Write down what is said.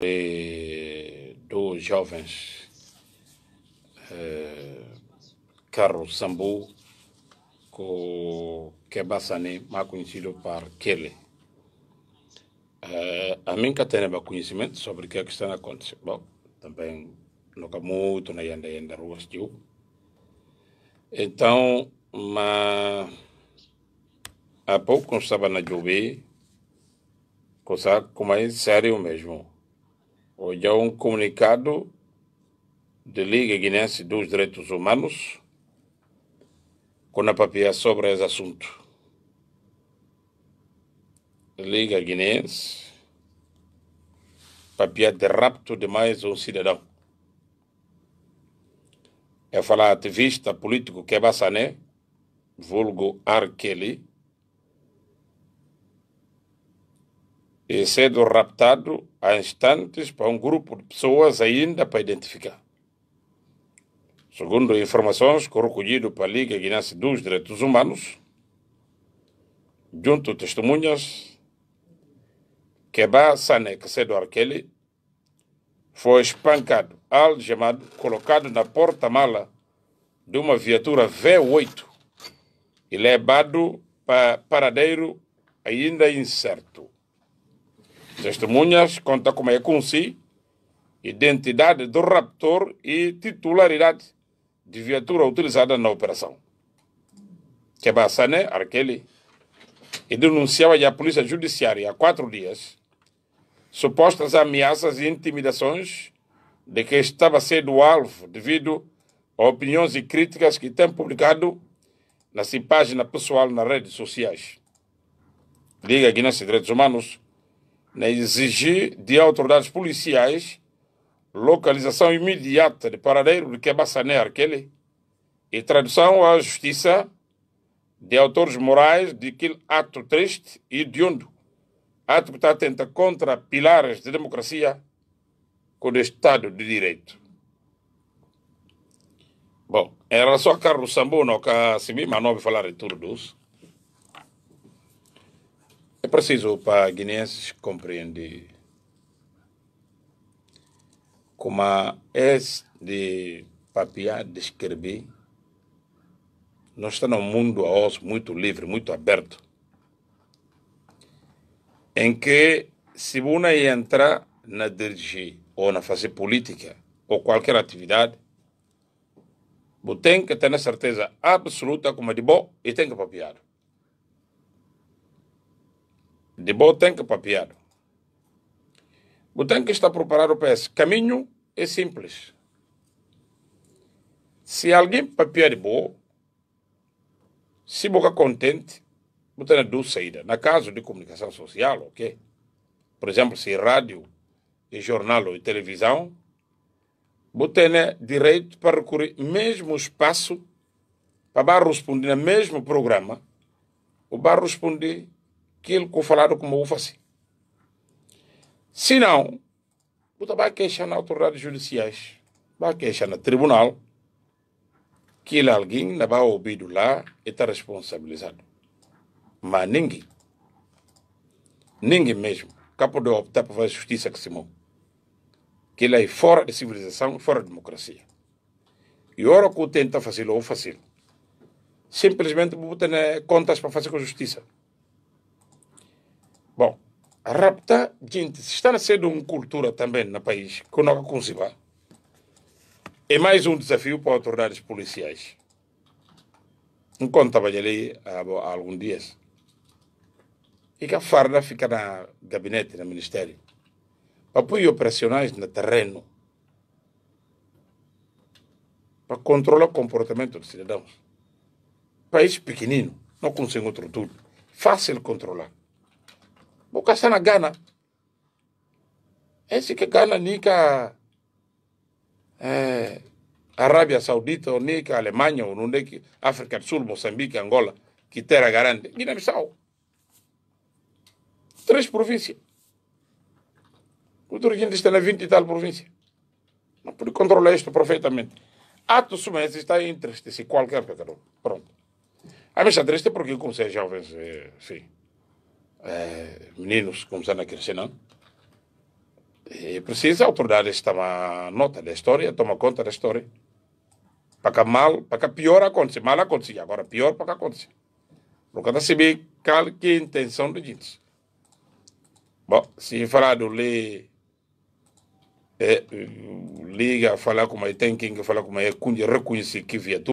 dos jovens eh, Carlos Sambu, com Bassane, mais conhecido por Kele. Eh, a mim que tenho conhecimento sobre o que, é que está acontecendo. Bom, também nunca muito na yanda yanda ruas de Então, há pouco estava na Juve, coisa como é sério mesmo há um comunicado da Liga Guinense dos Direitos Humanos com a papia sobre esse assunto. Liga Guinense, papia de rapto de mais um cidadão. É falar ativista político Keba é Sané, vulgo Arkeli. Kelly, e sendo raptado há instantes para um grupo de pessoas ainda para identificar. Segundo informações que recolhido para a Liga Guinense dos Direitos Humanos, junto testemunhas, Keba Sane Cacedo Arkeli foi espancado, algemado, colocado na porta-mala de uma viatura V8 e levado para paradeiro ainda incerto. Testemunhas conta como é consi, identidade do raptor e titularidade de viatura utilizada na operação. Que Bassane, né, Arkeli, e denunciava à polícia judiciária há quatro dias supostas ameaças e intimidações de que estava sendo alvo devido a opiniões e críticas que tem publicado na sua página pessoal nas redes sociais. Liga Guinness né, de Direitos Humanos, né, exigir de autoridades policiais localização imediata de paradeiro de Kebaçané Arquele e tradução à justiça de autores morais de aquele ato triste e hediondo, ato que está atenta contra pilares de democracia com o Estado de Direito. Bom, em relação a Carlos Sambuno, que a Simima não falar de tudo isso, é preciso para guineenses compreender como é papiar, de descrever, nós estamos num mundo a osso muito livre, muito aberto, em que se uma entrar na dirigir ou na fazer política ou qualquer atividade, você tem que ter a certeza absoluta como é de bom e tem que papiar de Botenque para Piado. que está preparado para esse caminho, é simples. Se alguém papia de é boa, se boca contente, botar duas saídas. Na caso de comunicação social, ok? Por exemplo, se rádio, e jornal ou televisão, botar é direito para recorrer mesmo espaço para responder no mesmo programa, o bar responder que ele confalaram como ufasi. Se não, puta, vai queixar na autoridades judiciais, vai queixar no tribunal, que ele alguém não vai ouvido lá e está responsabilizado. Mas ninguém, ninguém mesmo, capaz de optar para fazer justiça que se Que ele é fora de civilização, fora de democracia. E ora que tenta fazer, ou fazer. Simplesmente ter né, contas para fazer com a justiça. Bom, rapta, gente, se está nascendo uma cultura também no país que não consigo. É mais um desafio para autoridades policiais. Enquanto trabalhei há, há alguns dias, e que a farda fica na gabinete, no ministério. para Apoio operacionais no terreno para controlar o comportamento dos cidadãos. País pequenino, não consigo outro tudo. Fácil controlar boka sana gana esse que Gana nica eh, Arábia Saudita ou nica Alemanha ou não que África do Sul Moçambique Angola que terra grande Guiné-Bissau três províncias o Turquinho está na 20 e tal província não pode controlar isto perfeitamente atos humanos está triste, se qualquer pecador pronto a minha triste porque como seja jovens sim é, meninos começando a crescer, não? E eh, precisa a autoridade tomar nota da história, tomar conta da história. Para que mal, para que pior aconteça. Mal aconteça, agora pior para que aconteça. nunca se vê qual que é a intenção de gente. Bom, se falar do Lê, é, liga, falar como é, tem quem falar como é, reconhecer que viatura.